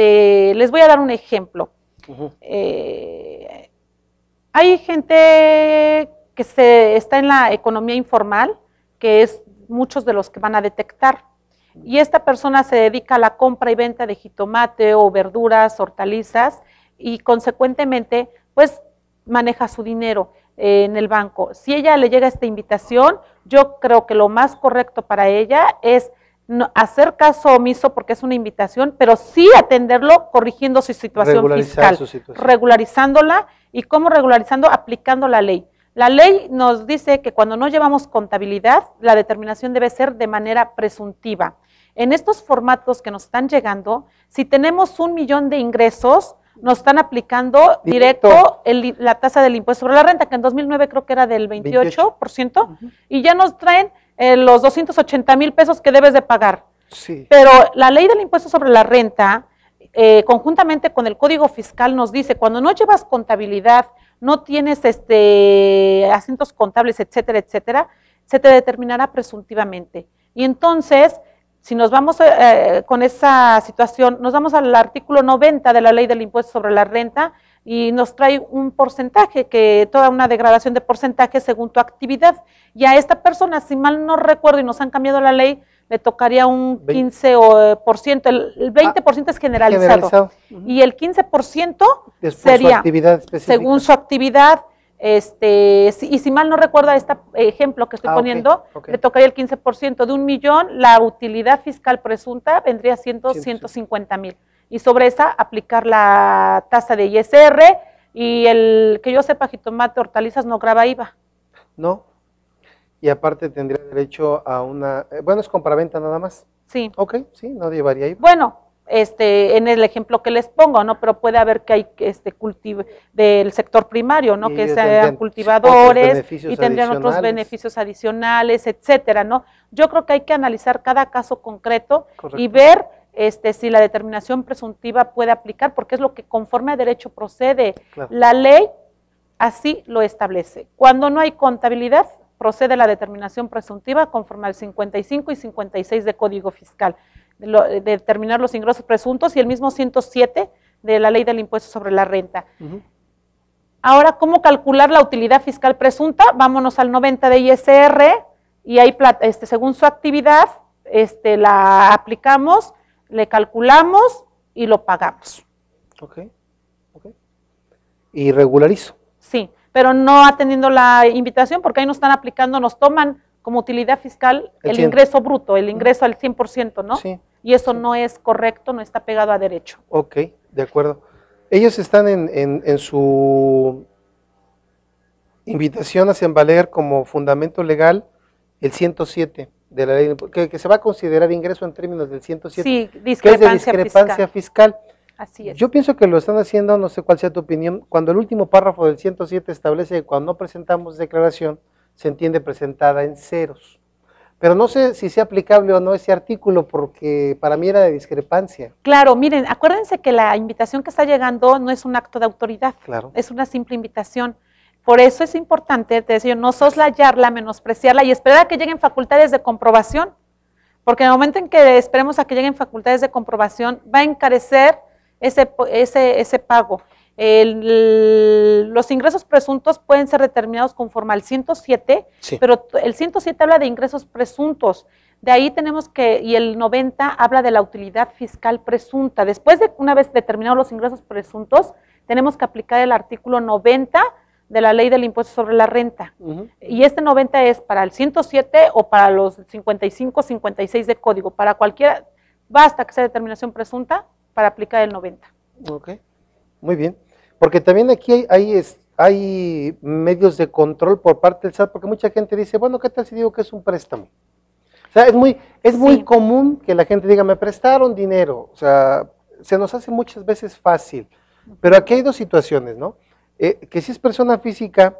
Este, les voy a dar un ejemplo. Eh, hay gente que se, está en la economía informal, que es muchos de los que van a detectar. Y esta persona se dedica a la compra y venta de jitomate o verduras, hortalizas, y consecuentemente, pues maneja su dinero eh, en el banco. Si ella le llega esta invitación, yo creo que lo más correcto para ella es no, hacer caso omiso porque es una invitación, pero sí atenderlo corrigiendo su situación fiscal, regularizándola y cómo regularizando, aplicando la ley. La ley nos dice que cuando no llevamos contabilidad, la determinación debe ser de manera presuntiva. En estos formatos que nos están llegando, si tenemos un millón de ingresos, nos están aplicando directo, la tasa del impuesto sobre la renta, que en 2009 creo que era del 28%, y ya nos traen eh, los 280 mil pesos que debes de pagar. Sí. Pero la ley del impuesto sobre la renta, eh, conjuntamente con el Código Fiscal, nos dice, cuando no llevas contabilidad, no tienes este, asientos contables, etcétera, etcétera, se te determinará presuntivamente. Y entonces, si nos vamos eh, eh, con esa situación, nos vamos al artículo 90 de la ley del impuesto sobre la renta y nos trae un porcentaje, que toda una degradación de porcentaje según tu actividad. Y a esta persona, si mal no recuerdo y nos han cambiado la ley, le tocaría un 15%, el 20% es generalizado, Y el 15% sería según su actividad, este, y si mal no recuerdo, este ejemplo que estoy ah, poniendo, le tocaría el 15%. De un millón, la utilidad fiscal presunta vendría 150 mil. Y sobre esa aplicar la tasa de ISR y el que yo sepa, jitomate, hortalizas no graba IVA. No. Y aparte tendría derecho a una... Eh, bueno, es compraventa nada más. Sí. Ok, sí, no llevaría IVA. Bueno, este, en el ejemplo que les pongo, ¿no? Pero puede haber que hay este cultivo del sector primario, ¿no? que sean cultivadores y tendrían otros beneficios adicionales, etcétera, ¿no? Yo creo que hay que analizar cada caso concreto y ver este, si la determinación presuntiva puede aplicar, porque es lo que conforme a derecho procede. La ley así lo establece. Cuando no hay contabilidad, procede la determinación presuntiva conforme al 55 y 56 de Código Fiscal de determinar los ingresos presuntos y el mismo 107 de la ley del impuesto sobre la renta. Ahora, ¿cómo calcular la utilidad fiscal presunta? Vámonos al 90 de ISR y ahí, este, según su actividad, este, la aplicamos, le calculamos y lo pagamos. Ok, ¿Y regularizo? Sí, pero no atendiendo la invitación porque ahí nos están aplicando, nos toman como utilidad fiscal el, el ingreso bruto, el ingreso al 100%, ¿no? Sí. Y eso no es correcto, no está pegado a derecho. Ok, de acuerdo. Ellos están en, su invitación a Valer como fundamento legal el 107 de la ley, que, se va a considerar ingreso en términos del 107, sí, que es de discrepancia fiscal. fiscal. Así es. Yo pienso que lo están haciendo, no sé cuál sea tu opinión, cuando el último párrafo del 107 establece que cuando no presentamos declaración, se entiende presentada en ceros. Pero no sé si sea aplicable o no ese artículo porque para mí era de discrepancia. Claro, miren, acuérdense que la invitación que está llegando no es un acto de autoridad, claro. es una simple invitación. Por eso es importante, te decía, no soslayarla, menospreciarla y esperar a que lleguen facultades de comprobación, porque en el momento en que esperemos a que lleguen facultades de comprobación va a encarecer ese, ese, ese pago los ingresos presuntos pueden ser determinados conforme al 107, pero el 107 habla de ingresos presuntos. De ahí tenemos que, y el 90 habla de la utilidad fiscal presunta. Después de una vez determinados los ingresos presuntos, tenemos que aplicar el artículo 90 de la ley del impuesto sobre la renta. Y este 90 es para el 107 o para los 55, 56 de código. Para cualquiera, basta que sea determinación presunta para aplicar el 90. Ok, muy bien. Porque también aquí hay, hay, medios de control por parte del SAT, porque mucha gente dice, bueno, ¿qué tal si digo que es un préstamo? O sea, es muy, es muy común que la gente diga, me prestaron dinero. O sea, se nos hace muchas veces fácil. Pero aquí hay dos situaciones, ¿no? Eh, que si es persona física,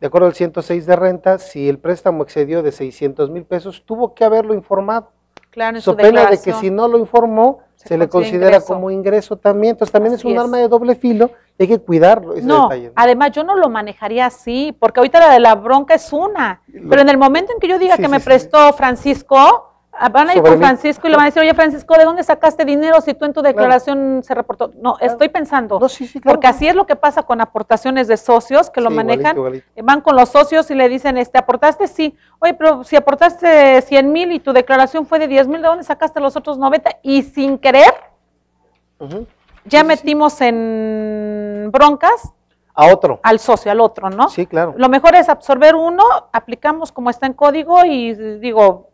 de acuerdo al 106 de renta, si el préstamo excedió de 600 mil pesos, tuvo que haberlo informado. Claro, en so pena de que si no lo informó, se, le considera como ingreso también. Entonces también es un arma de doble filo hay que cuidarlo. no, además yo no lo manejaría así, porque ahorita la de la bronca es una. pero en el momento en que yo diga que me prestó Francisco, ah, van a ir con Francisco y le van a decir, oye Francisco, ¿de dónde sacaste dinero si tú en tu declaración se reportó? No, estoy pensando, no, sí, sí, claro. porque así es lo que pasa con aportaciones de socios que lo manejan, eh, van con los socios y le dicen, este, ¿aportaste? Sí, oye, pero si aportaste 100 mil y tu declaración fue de 10 mil, ¿de dónde sacaste los otros 90? Y sin querer, uh ya metimos en broncas. A otro. Al socio, al otro, ¿no? Sí, claro. Lo mejor es absorber uno, aplicamos como está en código y digo,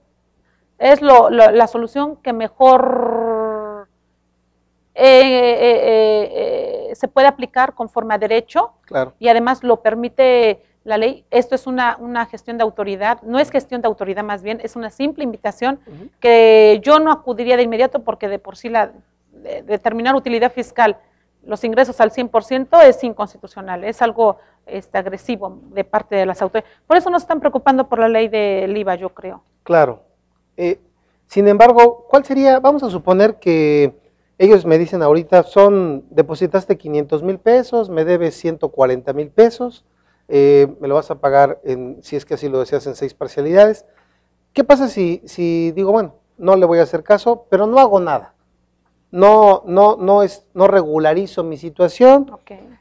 es la solución que mejor eh, eh, eh, se puede aplicar conforme a derecho. Claro. Y además lo permite la ley. Esto es una, gestión de autoridad, no es gestión de autoridad más bien, es una simple invitación que yo no acudiría de inmediato porque de por sí la determinar utilidad fiscal los ingresos al 100% es inconstitucional, es algo este, agresivo de parte de las autoridades. Por eso nos están preocupando por la ley del IVA, yo creo. Claro. Eh, sin embargo, ¿cuál sería, vamos a suponer que ellos me dicen ahorita, son, depositaste 500 mil pesos, me debes 140 mil pesos, eh, me lo vas a pagar, en, si es que así lo deseas, en seis parcialidades. ¿Qué pasa si, si digo, bueno, no le voy a hacer caso, pero no hago nada? no, no, no, es, no regularizo mi situación.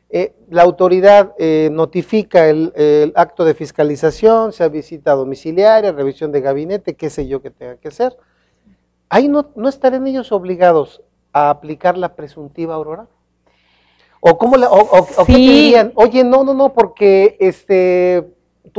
Eh, la autoridad eh, notifica el, acto de fiscalización, se sea visita domiciliaria, revisión de gabinete, qué sé yo que tenga que hacer. Ahí no, no estarán ellos obligados a aplicar la presuntiva aurora. ¿O, cómo la, qué dirían? Oye, no, no, no, porque este,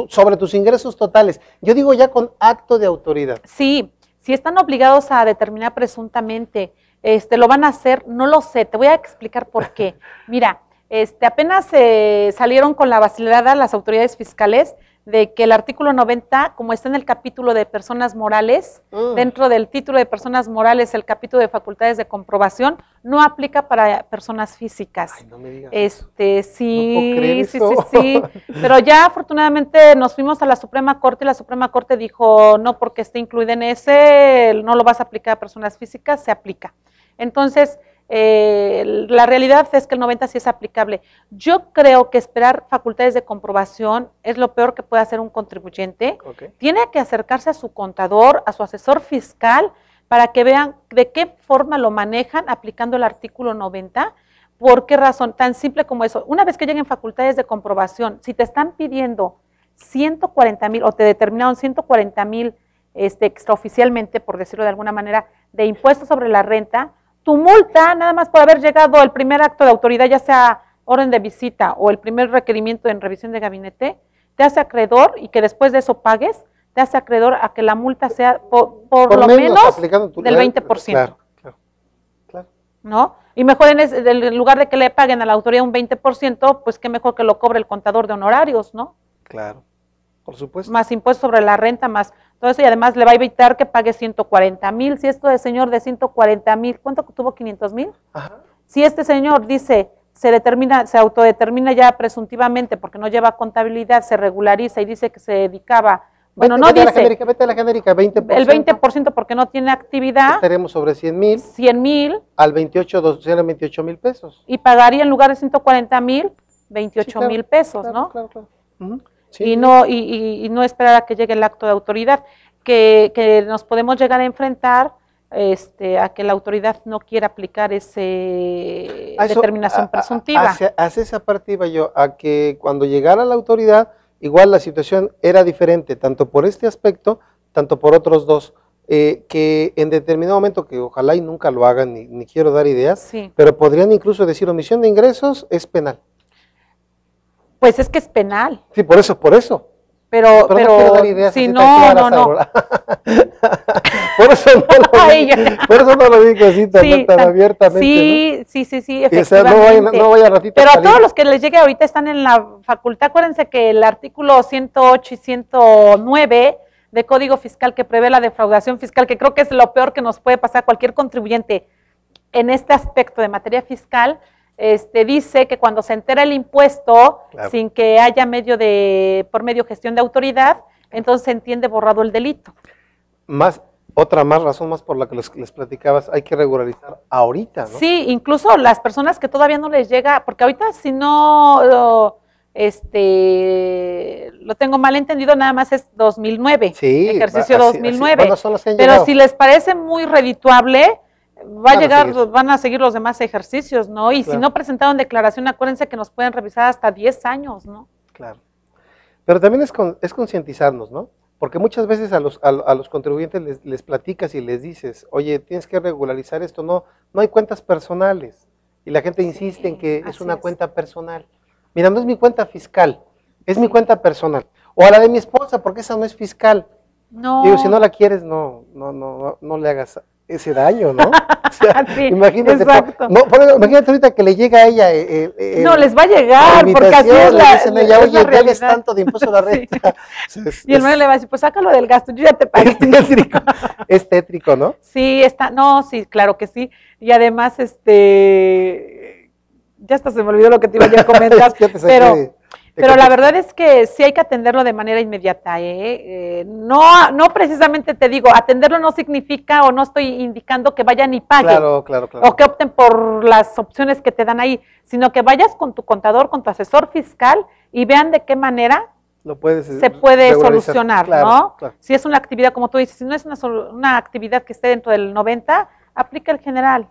sobre tus ingresos totales. Yo digo ya con acto de autoridad. Sí, si están obligados a determinar presuntamente este, lo van a hacer, no lo sé, te voy a explicar por qué. Mira, este, apenas eh, salieron con la vacilada las autoridades fiscales de que el artículo 90, como está en el capítulo de personas morales, mm. dentro del título de personas morales, el capítulo de facultades de comprobación, no aplica para personas físicas. no me digas este, sí, sí, sí, sí, Pero ya afortunadamente nos fuimos a la Suprema Corte y la Suprema Corte dijo, no, porque esté incluido en ese, no lo vas a aplicar a personas físicas, se aplica. Entonces, eh, la realidad es que el 90 sí es aplicable. Yo creo que esperar facultades de comprobación es lo peor que puede hacer un contribuyente. Tiene que acercarse a su contador, a su asesor fiscal, para que vean de qué forma lo manejan aplicando el artículo 90. ¿Por qué razón? Tan simple como eso. Una vez que lleguen facultades de comprobación, si te están pidiendo 140 mil o te determinaron 140 mil este, extraoficialmente, por decirlo de alguna manera, de impuestos sobre la renta, tu multa, nada más por haber llegado al primer acto de autoridad, ya sea orden de visita o el primer requerimiento en revisión de gabinete, te hace acreedor y que después de eso pagues, te hace acreedor a que la multa sea por, lo menos, del 20%. Pues, claro, claro, ¿No? Y mejor en, en, lugar de que le paguen a la autoridad un 20%, pues qué mejor que lo cobre el contador de honorarios, ¿no? Claro. Por supuesto. Más impuestos sobre la renta, más todo eso, y además le va a evitar que pague 140 mil. Si esto de señor de 140 mil, ¿cuánto tuvo 500 mil? Si este señor dice, se determina, se autodetermina ya presuntivamente porque no lleva contabilidad, se regulariza y dice que se dedicaba bueno, no dice. A la genérica, vete a la genérica, 20%. El 20% porque no tiene actividad. Estaremos sobre 100 mil. 100 mil. Al 28, 200, 28 mil pesos. Y pagaría en lugar de 140 mil, 28 mil pesos, ¿no? Claro, claro y, no, y, no esperar a que llegue el acto de autoridad, que, que nos podemos llegar a enfrentar este, a que la autoridad no quiera aplicar esa determinación presuntiva. Hace esa parte iba yo, a que cuando llegara la autoridad, igual la situación era diferente, tanto por este aspecto, tanto por otros dos. Eh, que en determinado momento, que ojalá y nunca lo hagan, ni, quiero dar ideas, pero podrían incluso decir omisión de ingresos es penal. Pues es que es penal. Sí, por eso, por eso. Pero, pero, no si no, no, no. por eso no lo digo, por no lo digo así tan, abiertamente. Sí, sí, sí, sí, no vaya, no vaya ratito Pero a todos los que les llegue ahorita están en la facultad. Acuérdense que el artículo 108 y 109 de Código Fiscal que prevé la defraudación fiscal, que creo que es lo peor que nos puede pasar a cualquier contribuyente en este aspecto de materia fiscal, este, dice que cuando se entera el impuesto sin que haya medio de, por medio gestión de autoridad, entonces se entiende borrado el delito. Más, otra más razón más por la que les, les, platicabas, hay que regularizar ahorita, ¿no? Sí, incluso las personas que todavía no les llega, porque ahorita si no este, lo tengo mal entendido, nada más es 2009, ejercicio 2009. pero si les parece muy redituable, va a llegar, van a seguir los demás ejercicios, ¿no? Y si no presentaron declaración, acuérdense que nos pueden revisar hasta 10 años, ¿no? Claro. Pero también es, es concientizarnos, ¿no? Porque muchas veces a los, a, los contribuyentes les, platicas y les dices, oye, tienes que regularizar esto, no, no hay cuentas personales. Y la gente insiste en que es una cuenta personal. Mira, no es mi cuenta fiscal, es mi cuenta personal. O a la de mi esposa, porque esa no es fiscal. No. Digo, si no la quieres, no, no, no, no, no le hagas ese daño, ¿no? imagínate, exacto. imagínate ahorita que le llega a ella. eh, eh no, les va a llegar, porque así es la. ella, es Oye, tanto de impuesto la renta. y el hombre le va a decir, pues sácalo del gasto, yo ya te pagué. Es tétrico, es tétrico ¿no? Sí, está, no, sí, claro que sí. Y además, este. Ya hasta se me olvidó lo que te iba a comentar, pero pero la verdad es que sí hay que atenderlo de manera inmediata. ¿eh? ¿eh? no, no precisamente te digo, atenderlo no significa o no estoy indicando que vayan y paguen. Claro, O que opten por las opciones que te dan ahí, sino que vayas con tu contador, con tu asesor fiscal y vean de qué manera lo puedes se eh, puede solucionar, ¿no? Si es una actividad, como tú dices, si no es una, actividad que esté dentro del 90, aplica el general.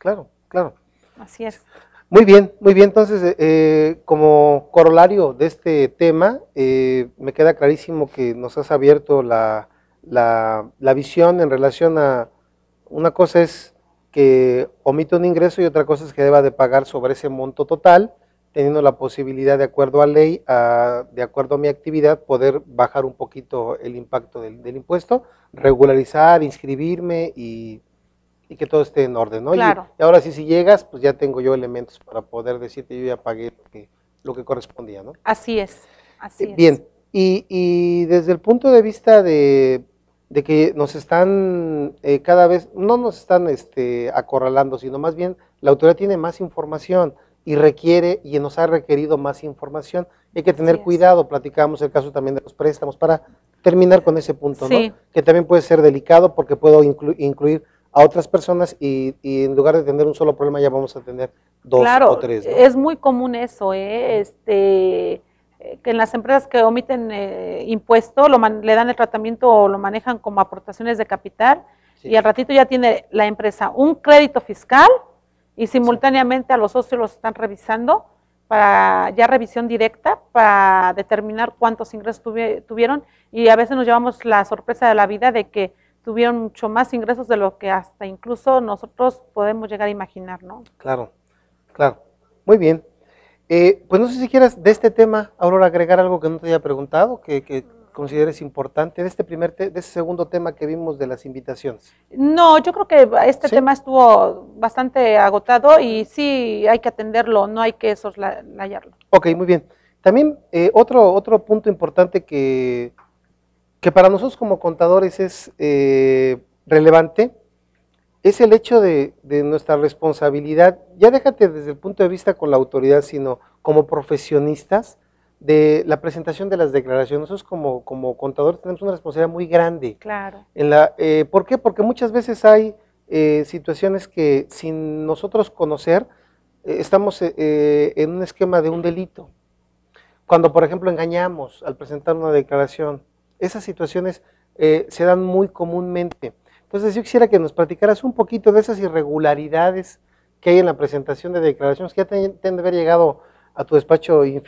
claro, claro. Así es. Muy bien, muy bien. Entonces, eh, eh, como corolario de este tema, eh, me queda clarísimo que nos has abierto la, la, visión en relación a una cosa es que omito un ingreso y otra cosa es que deba de pagar sobre ese monto total, teniendo la posibilidad, de acuerdo a ley, de acuerdo a mi actividad, poder bajar un poquito el impacto del impuesto, regularizar, inscribirme y y que todo esté en orden, ¿no? Y, ahora sí, si llegas, pues ya tengo yo elementos para poder decirte, yo ya pagué lo que, lo que correspondía, ¿no? Así es, así eh, es. Bien, y, y, desde el punto de vista de, que nos están eh, cada vez, no nos están este, acorralando, sino más bien la autoridad tiene más información y requiere y nos ha requerido más información. Hay que tener cuidado, platicábamos el caso también de los préstamos, para terminar con ese punto, ¿no? Que también puede ser delicado porque puedo incluir a otras personas y, en lugar de tener un solo problema ya vamos a tener dos o tres. Claro, Es muy común eso, ¿eh? este, eh, que en las empresas que omiten eh, impuesto lo le dan el tratamiento o lo manejan como aportaciones de capital y al ratito ya tiene la empresa un crédito fiscal y simultáneamente a los socios los están revisando para ya revisión directa para determinar cuántos ingresos tuvieron y a veces nos llevamos la sorpresa de la vida de que tuvieron mucho más ingresos de lo que hasta incluso nosotros podemos llegar a imaginar, ¿no? Claro, claro. Muy bien. Eh, pues no sé si quieras de este tema, Aurora, agregar algo que no te haya preguntado, que, consideres importante de este primer de segundo tema que vimos de las invitaciones? No, yo creo que este tema estuvo bastante agotado y sí hay que atenderlo, no hay que soslayarlo. Ok, muy bien. También eh, otro, otro punto importante que que para nosotros como contadores es eh, relevante es el hecho de, nuestra responsabilidad, ya déjate desde el punto de vista con la autoridad, sino como profesionistas, de la presentación de las declaraciones. Nosotros como, como contadores tenemos una responsabilidad muy grande. Claro. En la, eh, ¿Por qué? Porque muchas veces hay eh, situaciones que sin nosotros conocer, eh, estamos en un esquema de un delito. Cuando, por ejemplo, engañamos al presentar una declaración, esas situaciones eh, se dan muy comúnmente. Entonces yo quisiera que nos platicaras un poquito de esas irregularidades que hay en la presentación de declaraciones que ya tienen de haber llegado a tu despacho infinito.